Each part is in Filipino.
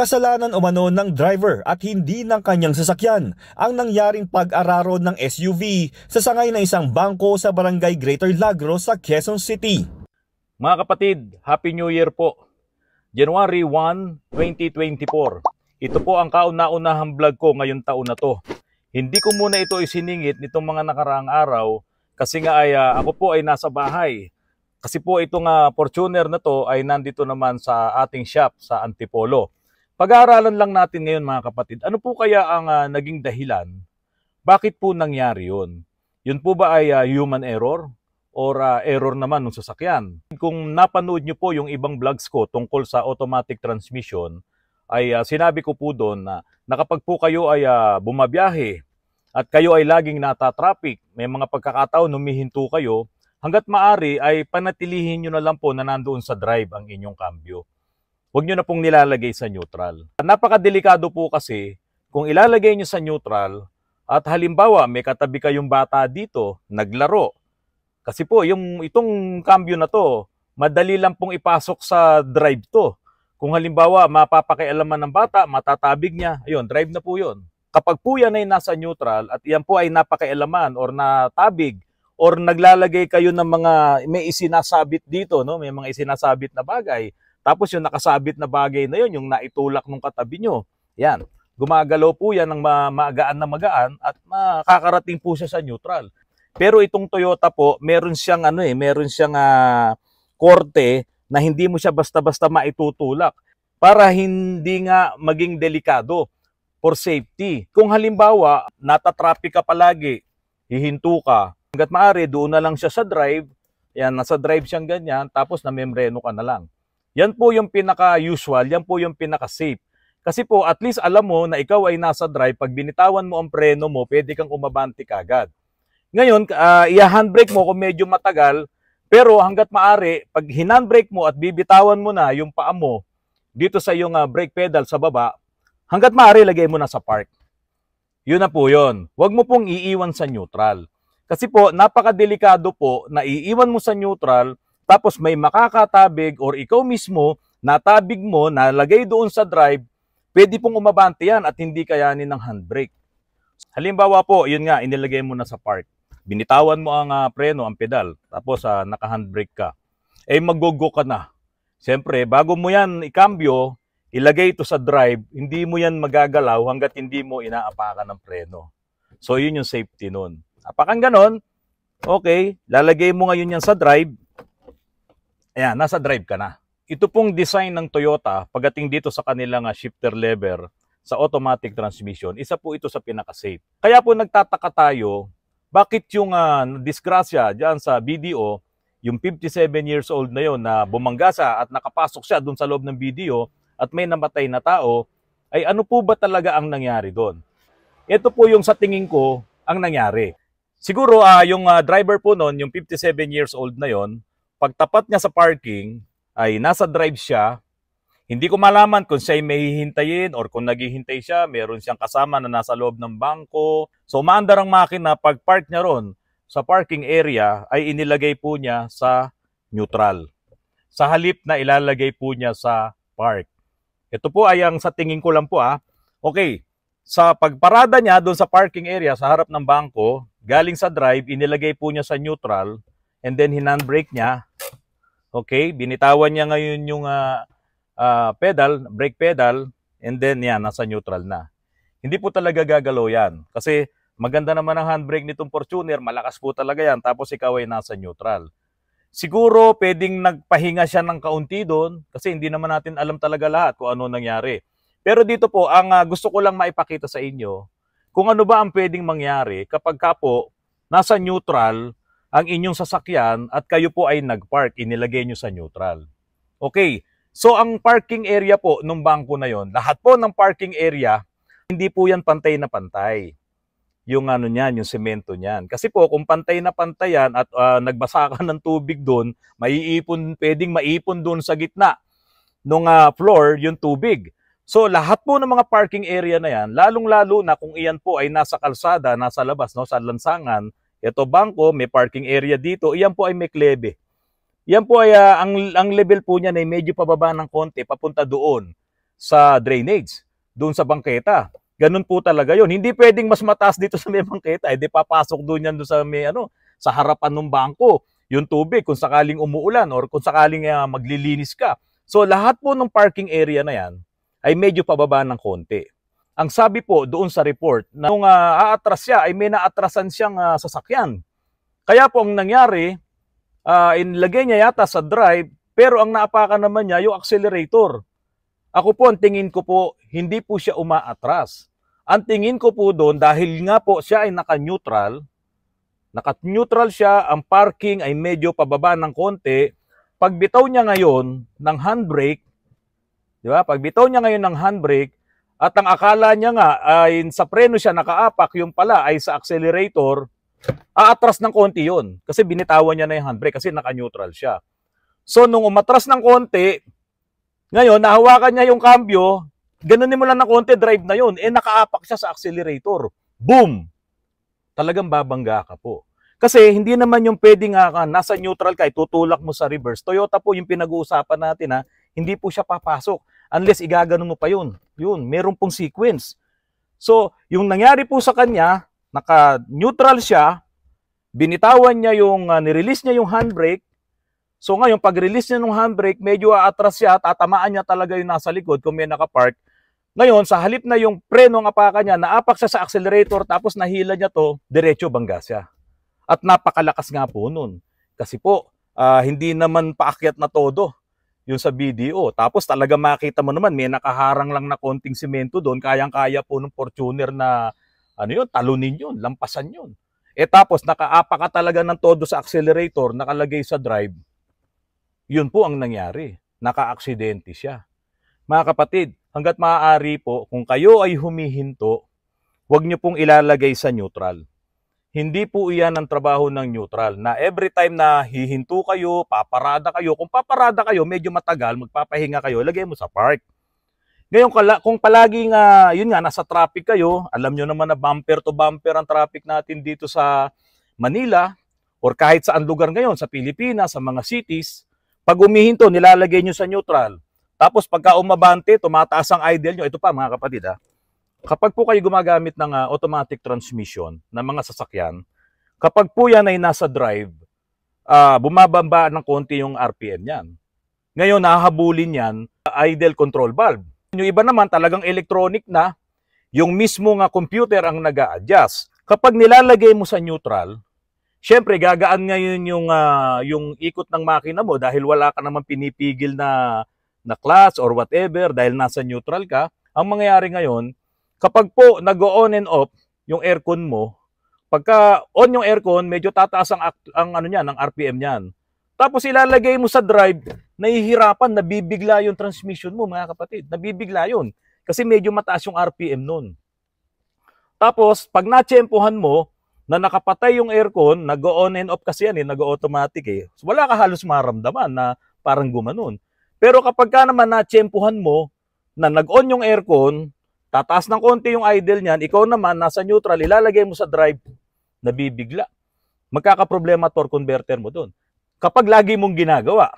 Kasalanan umano ng driver at hindi ng kanyang sasakyan ang nangyaring pag-araro ng SUV sa sangay ng isang bangko sa barangay Greater Lagro sa Quezon City. Mga kapatid, Happy New Year po! January 1, 2024. Ito po ang kauna-unahang vlog ko ngayong taon na to. Hindi ko muna ito isiningit nitong mga nakaraang araw kasi nga ay uh, ako po ay nasa bahay. Kasi po itong uh, Fortuner na to ay nandito naman sa ating shop sa Antipolo. Pag-aaralan lang natin ngayon mga kapatid, ano po kaya ang uh, naging dahilan? Bakit po nangyari yun? Yun po ba ay uh, human error? Or uh, error naman ng sasakyan? Kung napanood nyo po yung ibang vlogs ko tungkol sa automatic transmission, ay uh, sinabi ko po doon na nakapag po kayo ay uh, bumabiyahe at kayo ay laging nata-traffic, may mga pagkakataon humihinto kayo, hanggat maari ay panatilihin nyo na lang po na nandoon sa drive ang inyong kambyo huwag nyo na pong nilalagay sa neutral. Napakadelikado po kasi kung ilalagay nyo sa neutral at halimbawa may katabi kayong bata dito, naglaro. Kasi po, yung itong cambio na to, madali lang pong ipasok sa drive to. Kung halimbawa, mapapakialaman ng bata, matatabig niya, ayun, drive na po yun. Kapag po yan ay nasa neutral at yan po ay napakialaman or natabig or naglalagay kayo ng mga may isinasabit dito, no? may mga isinasabit na bagay, tapos yung nakasabit na bagay na yun, yung naitulak nung katabi nyo, yan, Gumagalo po yan ng ma maagaan na magaan at makakarating po siya sa neutral. Pero itong Toyota po, meron siyang ano eh, meron siyang uh, korte na hindi mo siya basta-basta maitutulak para hindi nga maging delikado for safety. Kung halimbawa, nata-traffic ka palagi, hihinto ka, hanggat maaari, doon na lang siya sa drive, yan, nasa drive siyang ganyan, tapos na namemreno ka na lang. Yan po yung pinaka-usual, yan po yung pinaka-safe. Kasi po, at least alam mo na ikaw ay nasa drive, pag binitawan mo ang preno mo, pwede kang umabante kagad. Ngayon, uh, i-handbrake mo kung medyo matagal, pero hanggat maari, pag hinandbrake mo at bibitawan mo na yung paa mo dito sa iyong uh, brake pedal sa baba, hanggat maari, lagay mo na sa park. Yun na po yun. Huwag mo pong iiwan sa neutral. Kasi po, napakadelikado po na iiwan mo sa neutral, tapos may makakatabig or ikaw mismo, natabig mo, nalagay doon sa drive, pwede pong umabante yan at hindi kayanin ng handbrake. Halimbawa po, yun nga, inilagay mo na sa park. Binitawan mo ang uh, preno, ang pedal, tapos uh, naka-handbrake ka. Eh magogo ka na. Siyempre, bago mo yan ikambyo, ilagay ito sa drive, hindi mo yan magagalaw hanggat hindi mo inaapakan ng preno. So, yun yung safety nun. Apakan ganon, okay, lalagay mo ngayon yan sa drive, Ayan, nasa drive ka na. Ito pong design ng Toyota pagdating dito sa kanilang shifter lever sa automatic transmission, isa po ito sa pinaka-safe. Kaya po nagtataka tayo, bakit yung uh, disgrasya dyan sa video, yung 57 years old na yon na bumangga sa at nakapasok siya doon sa loob ng video at may namatay na tao, ay ano po ba talaga ang nangyari doon? Ito po yung sa tingin ko ang nangyari. Siguro uh, yung uh, driver po noon, yung 57 years old na yon, pagtapat niya sa parking, ay nasa drive siya, hindi ko malaman kung siya ay may hihintayin or kung naghihintay siya, meron siyang kasama na nasa loob ng bangko. So maandar ang makina pag park niya ron sa parking area ay inilagay po niya sa neutral. Sa halip na ilalagay po niya sa park. Ito po ay ang sa tingin ko lang po ah. Okay, sa pagparada niya doon sa parking area sa harap ng bangko, galing sa drive, inilagay po niya sa neutral and then hinandbrake niya. Okay, binitawan niya ngayon yung uh, uh, pedal, brake pedal, and then yan, nasa neutral na. Hindi po talaga gagalaw yan. Kasi maganda naman ang handbrake nitong Fortuner, malakas po talaga yan, tapos ikaw ay nasa neutral. Siguro pwedeng nagpahinga siya ng kaunti doon kasi hindi naman natin alam talaga lahat kung ano nangyari. Pero dito po, ang uh, gusto ko lang maipakita sa inyo, kung ano ba ang pwedeng mangyari kapag ka po, nasa neutral, ang inyong sasakyan at kayo po ay nagpark, inilagay nyo sa neutral. Okay, so ang parking area po nung bangko na yon, lahat po ng parking area, hindi po yan pantay na pantay. Yung ano niyan, yung semento niyan. Kasi po, kung pantay na pantay yan at uh, nagbasa ka ng tubig doon, maiipon, pwedeng maipon doon sa gitna ng uh, ah, floor yung tubig. So lahat po ng mga parking area na yan, lalong-lalo na kung iyan po ay nasa kalsada, nasa labas, no, sa lansangan, ito bangko, may parking area dito. Iyan po ay may klebe. Yan po ay uh, ang, ang level po niya ay medyo pababa ng konti papunta doon sa drainage, doon sa bangketa. Ganun po talaga yon. Hindi pwedeng mas mataas dito sa may bangketa. Eh, di papasok doon yan doon sa may ano, sa harapan ng bangko. Yung tubig kung sakaling umuulan or kung sakaling uh, maglilinis ka. So lahat po ng parking area na yan ay medyo pababa ng konti. Ang sabi po doon sa report, na nung uh, aatras siya ay may naatrasan siyang uh, sasakyan. Kaya po ang nangyari, uh, ah, inlagay niya yata sa drive, pero ang naapakan naman niya yung accelerator. Ako po, ang tingin ko po, hindi po siya umaatras. Ang tingin ko po doon, dahil nga po siya ay naka-neutral, naka-neutral siya, ang parking ay medyo pababa ng konti, pagbitaw niya ngayon ng handbrake, di ba? Pagbitaw niya ngayon ng handbrake, at ang akala niya nga ay sa preno siya nakaapak, yung pala ay sa accelerator, aatras ng konti yon Kasi binitawan niya na yung handbrake kasi naka-neutral siya. So nung umatras ng konti, ngayon nahawakan niya yung cambio, ganunin mo lang ng konti, drive na yon Eh nakaapak siya sa accelerator. Boom! Talagang babangga ka po. Kasi hindi naman yung pwede nga ka, nasa neutral ka, tutulak mo sa reverse. Toyota po yung pinag-uusapan natin ha, hindi po siya papasok Unless igagano mo pa yun. Yun, meron pong sequence. So, yung nangyari po sa kanya, naka-neutral siya, binitawan niya yung, uh, nirelease niya yung handbrake. So ngayon, pag-release niya ng handbrake, medyo aatras siya, tatamaan niya talaga yung nasa likod kung may nakapark. Ngayon, sa halip na yung preno ng apaka niya, naapak siya sa accelerator tapos nahila niya to, diretso bangga siya. At napakalakas nga po nun. Kasi po, uh, hindi naman paakyat na todo yung sa BDO. Tapos talaga makita mo naman, may nakaharang lang na konting simento doon, kayang-kaya po ng Fortuner na ano yun, talunin yun, lampasan yun. E tapos nakaapa ka talaga ng todo sa accelerator, nakalagay sa drive. Yun po ang nangyari. Nakaaksidente siya. Mga kapatid, hanggat maaari po, kung kayo ay humihinto, huwag niyo pong ilalagay sa neutral. Hindi po iyan ang trabaho ng neutral na every time na hihinto kayo, paparada kayo. Kung paparada kayo, medyo matagal, magpapahinga kayo, lagay mo sa park. Ngayon, kung palagi uh, yun nga, nasa traffic kayo, alam nyo naman na bumper to bumper ang traffic natin dito sa Manila, or kahit saan lugar ngayon, sa Pilipinas, sa mga cities, pag umihinto, nilalagay nyo sa neutral. Tapos pagka umabante, tumataas ang idle nyo. Ito pa mga kapatid ha. Kapag po kayo gumagamit ng uh, automatic transmission ng mga sasakyan, kapag po yan ay nasa drive, uh, ah, bumababa ng konti yung RPM niyan. Ngayon, nahahabulin yan uh, idle control valve. Yung iba naman talagang electronic na, yung mismo nga computer ang nag adjust Kapag nilalagay mo sa neutral, syempre gagaan ngayon yung, uh, yung ikot ng makina mo dahil wala ka naman pinipigil na, na clutch or whatever dahil nasa neutral ka. Ang mangyayari ngayon, Kapag po nag-on and off yung aircon mo, pagka on yung aircon, medyo tataas ang, ang ano niyan, ang RPM niyan. Tapos ilalagay mo sa drive, nahihirapan, nabibigla yung transmission mo mga kapatid. Nabibigla yun. Kasi medyo mataas yung RPM nun. Tapos, pag natsempohan mo, na nakapatay yung aircon, nag-on and off kasi yan eh, nag-automatic eh. So, wala ka halos maramdaman na parang gumanon. Pero kapag ka naman natsempohan mo na nag-on yung aircon, Tataas ng konti yung idle niyan, ikaw naman nasa neutral, ilalagay mo sa drive, nabibigla. Magkakaproblema torque converter mo doon. Kapag lagi mong ginagawa,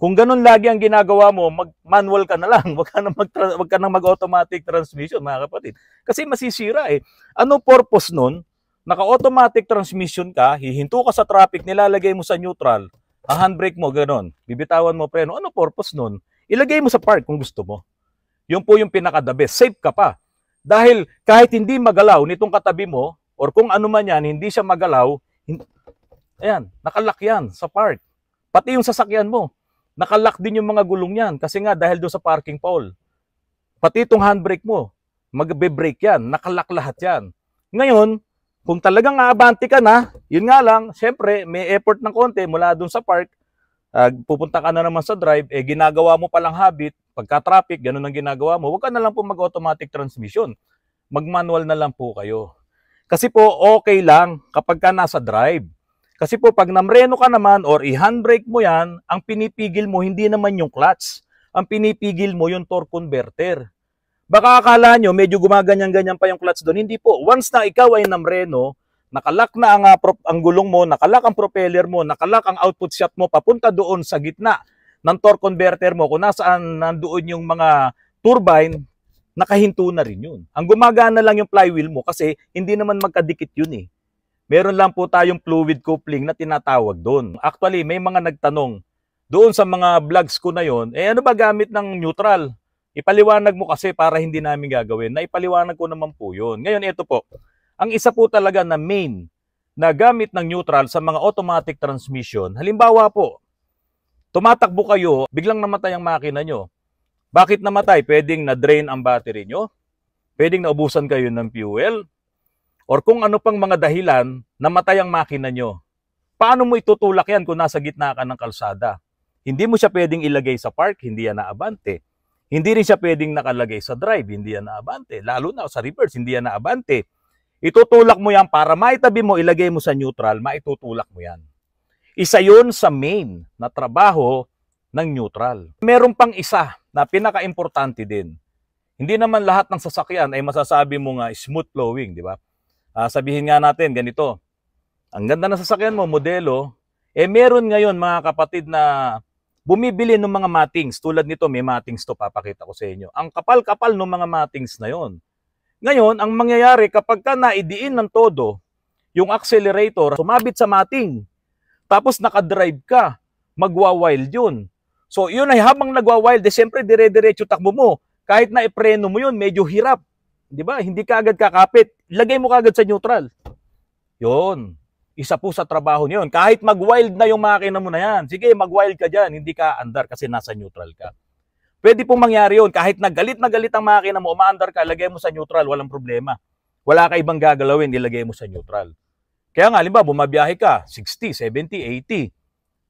kung ganun lagi ang ginagawa mo, mag-manual ka na lang. Huwag ka nang mag wag ka na mag-automatic transmission, mga kapatid. Kasi masisira eh. Ano purpose nun? Naka-automatic transmission ka, hihinto ka sa traffic, nilalagay mo sa neutral, ah, handbrake mo, ganun. Bibitawan mo preno. Ano purpose nun? Ilagay mo sa park kung gusto mo. Yun po yung pinaka the best. Safe ka pa. Dahil kahit hindi magalaw nitong katabi mo, or kung ano man yan, hindi siya magalaw, ayan, nakalak yan sa park. Pati yung sasakyan mo, nakalak din yung mga gulong yan. Kasi nga, dahil doon sa parking pole. Pati itong handbrake mo, magbe-brake yan, nakalak lahat yan. Ngayon, kung talagang aabante ka na, yun nga lang, syempre, may effort ng konti mula doon sa park, uh, pupunta ka na naman sa drive, eh ginagawa mo palang habit, pagka-traffic, ganun ang ginagawa mo, huwag ka na lang po mag-automatic transmission. Mag-manual na lang po kayo. Kasi po, okay lang kapag ka nasa drive. Kasi po, pag namreno ka naman or i-handbrake mo yan, ang pinipigil mo hindi naman yung clutch. Ang pinipigil mo yung torque converter. Baka akala nyo, medyo gumaganyan-ganyan pa yung clutch doon. Hindi po. Once na ikaw ay namreno, nakalak na ang, ah, ang gulong mo, nakalak ang propeller mo, nakalak ang output shaft mo papunta doon sa gitna ng torque converter mo kung nasaan nandoon yung mga turbine, nakahinto na rin yun. Ang gumagana lang yung flywheel mo kasi hindi naman magkadikit yun eh. Meron lang po tayong fluid coupling na tinatawag doon. Actually, may mga nagtanong doon sa mga vlogs ko na yon, eh ano ba gamit ng neutral? Ipaliwanag mo kasi para hindi namin gagawin. Naipaliwanag ko naman po yun. Ngayon, ito po. Ang isa po talaga na main na gamit ng neutral sa mga automatic transmission, halimbawa po, tumatakbo kayo, biglang namatay ang makina nyo. Bakit namatay? Pwedeng na-drain ang battery nyo, pwedeng naubusan kayo ng fuel, or kung ano pang mga dahilan, namatay ang makina nyo. Paano mo itutulak yan kung nasa gitna ka ng kalsada? Hindi mo siya pwedeng ilagay sa park, hindi yan naabante. Hindi rin siya pwedeng nakalagay sa drive, hindi yan naabante. Lalo na sa reverse, hindi yan naabante. Itutulak mo yan para maitabi mo, ilagay mo sa neutral, maitutulak mo yan. Isa yun sa main na trabaho ng neutral. Meron pang isa na pinaka-importante din. Hindi naman lahat ng sasakyan ay masasabi mo nga smooth flowing, di ba? Uh, sabihin nga natin, ganito. Ang ganda ng sasakyan mo, modelo, eh meron ngayon mga kapatid na bumibili ng mga matings. Tulad nito, may matings to, papakita ko sa inyo. Ang kapal-kapal ng mga matings na yon ngayon, ang mangyayari kapag ka naidiin ng todo, yung accelerator, sumabit sa mating, tapos nakadrive ka, magwa-wild yun. So yun ay habang nagwa-wild, eh, siyempre dire-diretso takbo mo. Kahit na ipreno mo yun, medyo hirap. Di ba? Hindi ka agad kakapit. Lagay mo kagad sa neutral. Yun. Isa po sa trabaho niyon. Kahit mag-wild na yung makina mo na yan. Sige, mag-wild ka dyan. Hindi ka andar kasi nasa neutral ka. Pwede pong mangyari yun. Kahit nagalit na galit ang makina mo, umaandar ka, lagay mo sa neutral, walang problema. Wala ka ibang gagalawin, ilagay mo sa neutral. Kaya nga, halimbawa, bumabiyahe ka, 60, 70, 80.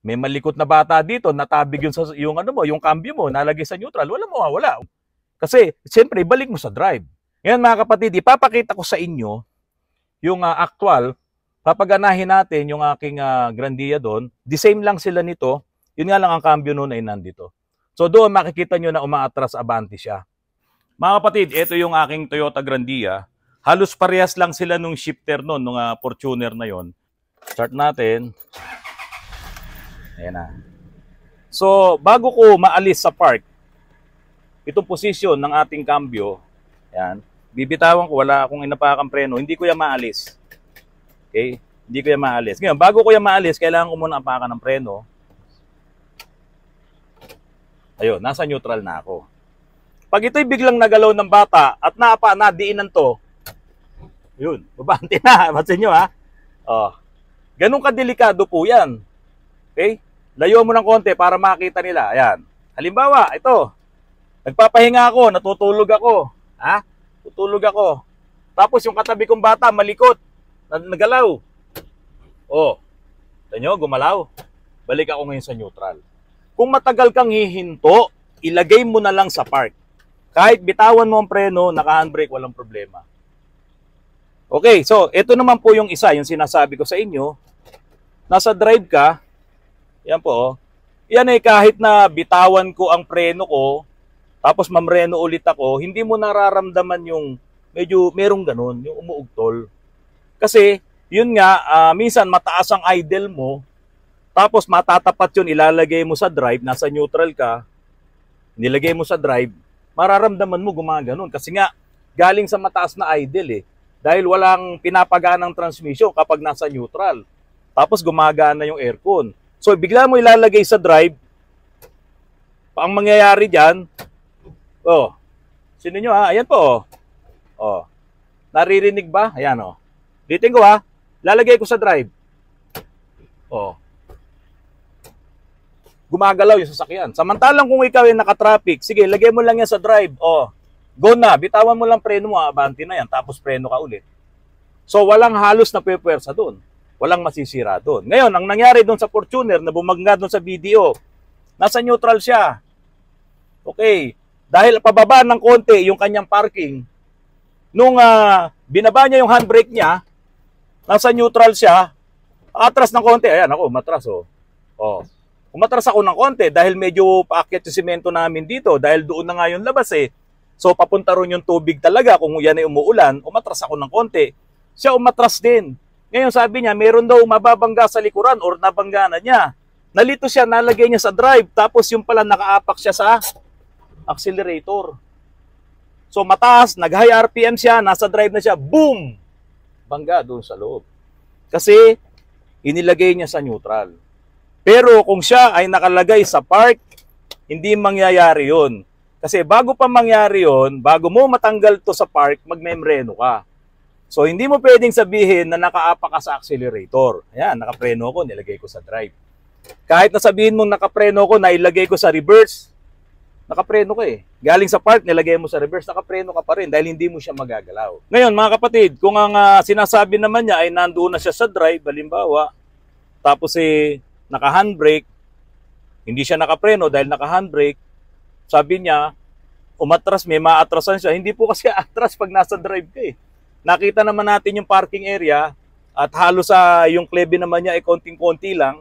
May malikot na bata dito, natabig yun sa, yung, ano mo, yung cambio mo, nalagay sa neutral, wala mo, wala. Kasi, siyempre, balik mo sa drive. Ngayon, mga kapatid, ipapakita ko sa inyo yung uh, actual, papaganahin natin yung aking uh, Grandia doon. The same lang sila nito. Yun nga lang ang cambio noon ay nandito. So doon makikita nyo na umaatras abante siya. Mga kapatid, ito yung aking Toyota Grandia. Halos parehas lang sila nung shifter noon, nung uh, Fortuner na yon. Start natin. Ayan na. So, bago ko maalis sa park, itong posisyon ng ating cambio, ayan, bibitawan ko, wala akong inapakang preno, hindi ko yan maalis. Okay? Hindi ko yan maalis. Ngayon, bago ko yan maalis, kailangan ko muna apakan ng preno. Ayun, nasa neutral na ako. Pag ito'y biglang nagalaw ng bata at naapa na diinan to, yun, babante na. Masin nyo ha. Oh. Ganun kadelikado po yan. Okay? Layo mo ng konti para makita nila. Ayan. Halimbawa, ito. Nagpapahinga ako, natutulog ako. Ha? Tutulog ako. Tapos yung katabi kong bata, malikot. Nagalaw. Oh. Tanyo, gumalaw. Balik ako ngayon sa neutral. Kung matagal kang hihinto, ilagay mo na lang sa park. Kahit bitawan mo ang preno, naka-handbrake, walang problema. Okay, so ito naman po yung isa, yung sinasabi ko sa inyo. Nasa drive ka, yan po, oh. yan ay eh, kahit na bitawan ko ang preno ko, tapos mamreno ulit ako, hindi mo nararamdaman yung medyo merong ganun, yung umuugtol. Kasi, yun nga, uh, minsan mataas ang idle mo, tapos matatapat yun, ilalagay mo sa drive, nasa neutral ka, nilagay mo sa drive, mararamdaman mo gumaganon. Kasi nga, galing sa mataas na idle eh. Dahil walang pinapagana ng transmission kapag nasa neutral. Tapos gumagana yung aircon. So bigla mo ilalagay sa drive, ang mangyayari dyan, oh, sino nyo ha? Ayan po oh. Oh. Naririnig ba? Ayan oh. Dito ko ha. Lalagay ko sa drive. Oh gumagalaw yung sasakyan. Samantalang kung ikaw ay naka-traffic, sige, lagay mo lang yan sa drive. Oh, go na, bitawan mo lang preno mo, abante na yan, tapos preno ka ulit. So walang halos na pwepuwersa doon. Walang masisira doon. Ngayon, ang nangyari doon sa Fortuner na bumagna doon sa video, nasa neutral siya. Okay, dahil pababa ng konti yung kanyang parking, nung uh, binaba niya yung handbrake niya, nasa neutral siya, atras ng konti, ayan ako, matras oh. Oh, umatras ako ng konti dahil medyo paakyat yung simento namin dito dahil doon na nga yung labas eh. So papunta ron yung tubig talaga kung yan ay umuulan, umatras ako ng konti. Siya umatras din. Ngayon sabi niya, meron daw mababangga sa likuran or nabangga na niya. Nalito siya, nalagay niya sa drive, tapos yung pala nakaapak siya sa accelerator. So mataas, nag-high RPM siya, nasa drive na siya, boom! Bangga doon sa loob. Kasi inilagay niya sa neutral. Pero kung siya ay nakalagay sa park, hindi mangyayari yon. Kasi bago pa mangyari yon, bago mo matanggal to sa park, magmembreno ka. So hindi mo pwedeng sabihin na nakaapa ka sa accelerator. Ayan, nakapreno ko, nilagay ko sa drive. Kahit nasabihin sabihin mong nakapreno ko, nailagay ko sa reverse, nakapreno ka eh. Galing sa park, nilagay mo sa reverse, nakapreno ka pa rin dahil hindi mo siya magagalaw. Ngayon mga kapatid, kung ang uh, sinasabi naman niya ay nandoon na siya sa drive, halimbawa, tapos eh, naka-handbrake, hindi siya nakapreno dahil naka-handbrake, sabi niya, umatras, may maatrasan siya. Hindi po kasi atras pag nasa drive ka eh. Nakita naman natin yung parking area at halos sa yung klebe naman niya ay eh, konting-konti lang.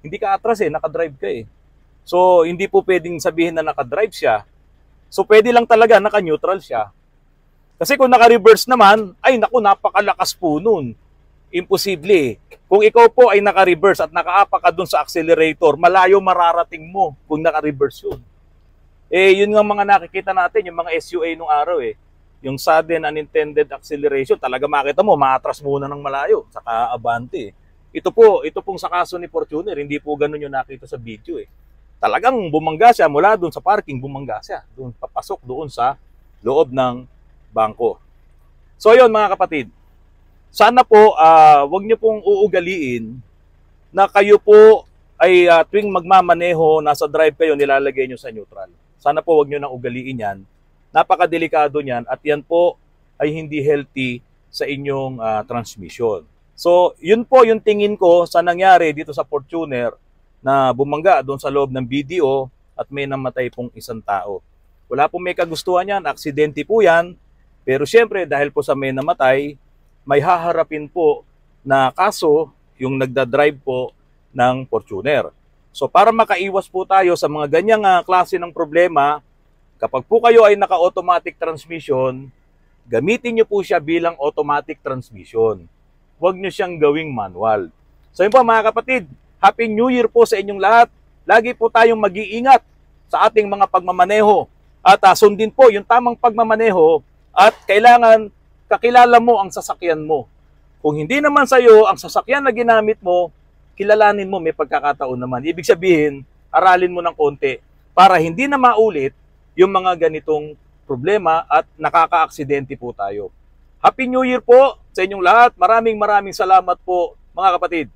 Hindi ka atras eh, nakadrive ka eh. So, hindi po pwedeng sabihin na nakadrive siya. So, pwede lang talaga naka-neutral siya. Kasi kung naka-reverse naman, ay naku, napakalakas po nun. Imposible. Eh. Kung ikaw po ay naka-reverse at nakaapa ka dun sa accelerator, malayo mararating mo kung naka-reverse yun. Eh, yun nga mga nakikita natin, yung mga SUA nung araw eh. Yung sudden unintended acceleration, talaga makita mo, maatras muna ng malayo, saka abante eh. Ito po, ito pong sa kaso ni Fortuner, hindi po ganun yung nakita sa video eh. Talagang bumangga siya mula doon sa parking, bumangga siya. Doon papasok doon sa loob ng bangko. So yun mga kapatid, sana po uh, wag niyo pong uugaliin na kayo po ay uh, tuwing magmamaneho, nasa drive kayo, nilalagay nyo sa neutral. Sana po wag nyo nang ugaliin yan. Napakadelikado niyan at yan po ay hindi healthy sa inyong uh, transmission. So, yun po yung tingin ko sa nangyari dito sa Fortuner na bumangga doon sa loob ng video at may namatay pong isang tao. Wala pong may kagustuhan yan, aksidente po yan. Pero siyempre, dahil po sa may namatay, may haharapin po na kaso yung nagda-drive po ng Fortuner. So para makaiwas po tayo sa mga ganyang uh, klase ng problema, kapag po kayo ay naka-automatic transmission, gamitin nyo po siya bilang automatic transmission. Huwag nyo siyang gawing manual. So yun po mga kapatid, Happy New Year po sa inyong lahat. Lagi po tayong mag-iingat sa ating mga pagmamaneho at uh, sundin po yung tamang pagmamaneho at kailangan kakilala mo ang sasakyan mo. Kung hindi naman sa iyo ang sasakyan na ginamit mo, kilalanin mo may pagkakataon naman. Ibig sabihin, aralin mo ng konti para hindi na maulit yung mga ganitong problema at nakakaaksidente po tayo. Happy New Year po sa inyong lahat. Maraming maraming salamat po mga kapatid.